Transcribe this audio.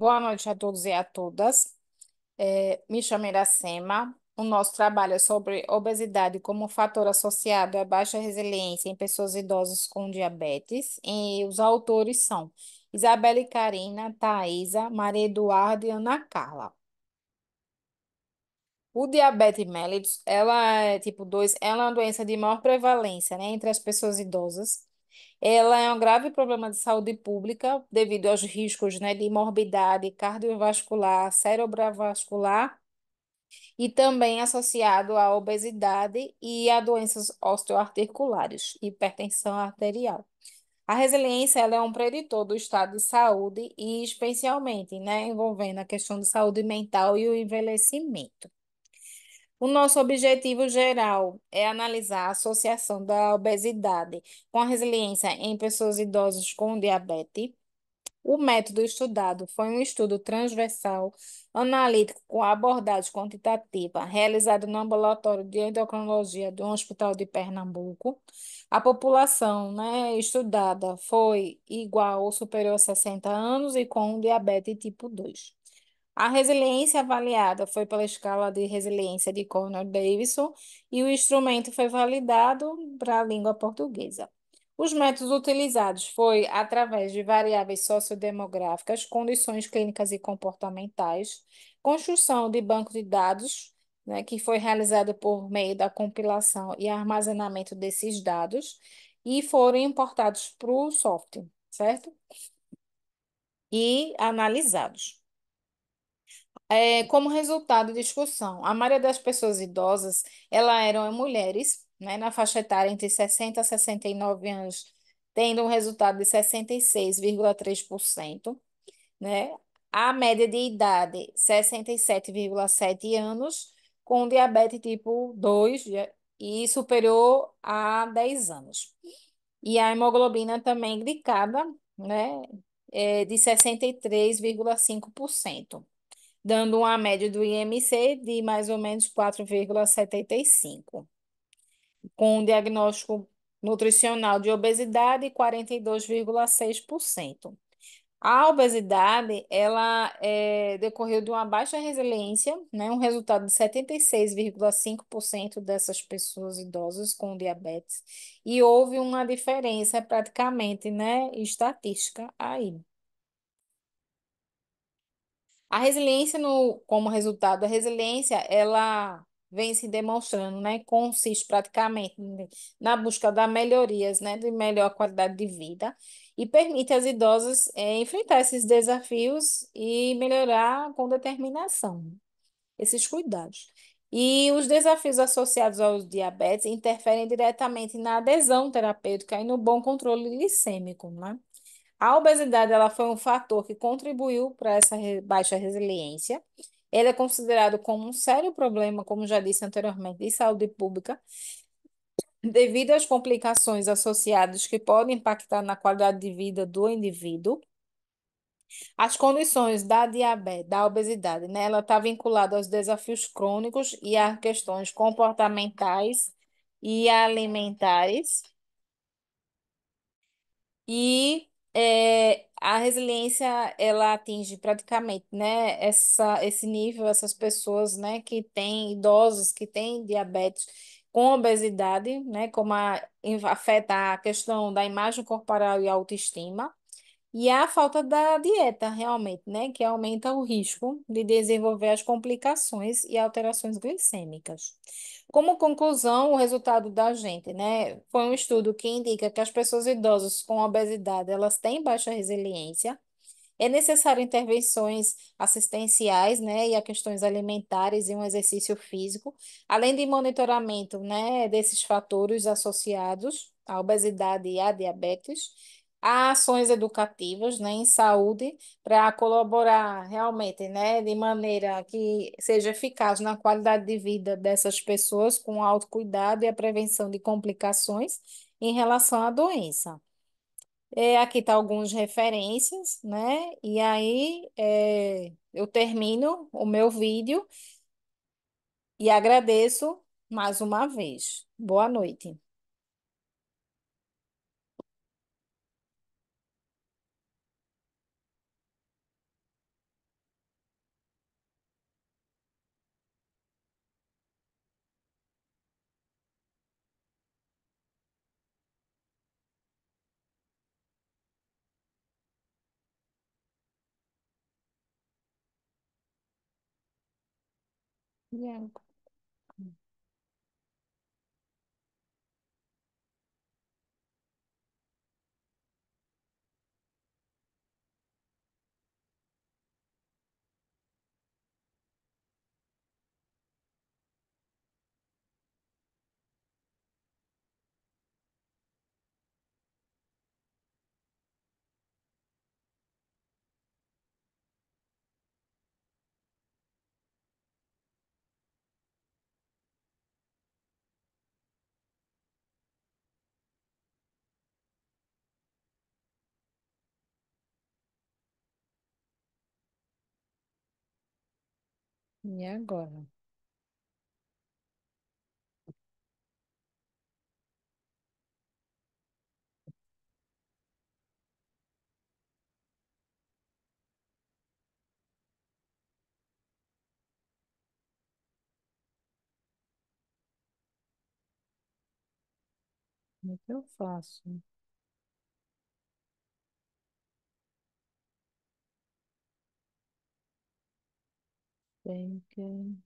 Boa noite a todos e a todas. É, me chamo Iracema. O nosso trabalho é sobre obesidade como fator associado à baixa resiliência em pessoas idosas com diabetes. E os autores são Isabelle Karina, Thaisa, Maria Eduarda e Ana Carla. O diabetes mellitus, ela é tipo 2, ela é uma doença de maior prevalência, né, entre as pessoas idosas ela é um grave problema de saúde pública devido aos riscos, né, de morbidade cardiovascular, cerebrovascular e também associado à obesidade e a doenças osteoarticulares, hipertensão arterial. A resiliência ela é um preditor do estado de saúde e especialmente, né, envolvendo a questão de saúde mental e o envelhecimento. O nosso objetivo geral é analisar a associação da obesidade com a resiliência em pessoas idosas com diabetes. O método estudado foi um estudo transversal, analítico, com abordagem quantitativa, realizado no ambulatório de endocrinologia do Hospital de Pernambuco. A população, né, estudada foi igual ou superior a 60 anos e com diabetes tipo 2. A resiliência avaliada foi pela escala de resiliência de Connor Davidson e o instrumento foi validado para a língua portuguesa. Os métodos utilizados foi através de variáveis sociodemográficas, condições clínicas e comportamentais, construção de banco de dados, né, que foi realizado por meio da compilação e armazenamento desses dados, e foram importados para o software, certo? E analisados. É, como resultado de discussão, a maioria das pessoas idosas, ela eram mulheres, né, na faixa etária entre 60 a 69 anos, tendo um resultado de 66,3%, né? A média de idade, 67,7 anos, com diabetes tipo 2 e superior a 10 anos. E a hemoglobina também glicada, né, é de 63,5% dando uma média do IMC de mais ou menos 4,75, com um diagnóstico nutricional de obesidade 42,6%. A obesidade, ela é, decorreu de uma baixa resiliência, né, um resultado de 76,5% dessas pessoas idosas com diabetes, e houve uma diferença praticamente, né, estatística aí. A resiliência, no, como resultado da resiliência, ela vem se demonstrando, né? Consiste praticamente na busca das melhorias, né? De melhor qualidade de vida e permite às idosas é, enfrentar esses desafios e melhorar com determinação né? esses cuidados. E os desafios associados ao diabetes interferem diretamente na adesão terapêutica e no bom controle glicêmico, né? A obesidade ela foi um fator que contribuiu para essa re- baixa resiliência. Ele é considerado como um sério problema, como já disse anteriormente, de saúde pública, devido às complicações associadas que podem impactar na qualidade de vida do indivíduo. As condições da diabetes, da obesidade, né, ela está vinculada aos desafios crônicos e a questões comportamentais e alimentares. E é, a resiliência, ela atinge praticamente, né, essa, esse nível, essas pessoas, né, que têm idosos, que têm diabetes com obesidade, né, como a, afeta a questão da imagem corporal e autoestima. E a falta da dieta, realmente, né? Que aumenta o risco de desenvolver as complicações e alterações glicêmicas. Como conclusão, o resultado da gente, né? Foi um estudo que indica que as pessoas idosas com obesidade, elas têm baixa resiliência. É necessário intervenções assistenciais, né, e a questões alimentares e um exercício físico, além de monitoramento, né, desses fatores associados à obesidade e à diabetes ações educativas, né, em saúde, para colaborar realmente, né, de maneira que seja eficaz na qualidade de vida dessas pessoas, com autocuidado e a prevenção de complicações em relação à doença. É, aqui tá algumas referências, né? E aí é, eu termino o meu vídeo e agradeço mais uma vez. Boa noite. Yeah. E agora? O é que eu faço? Bacon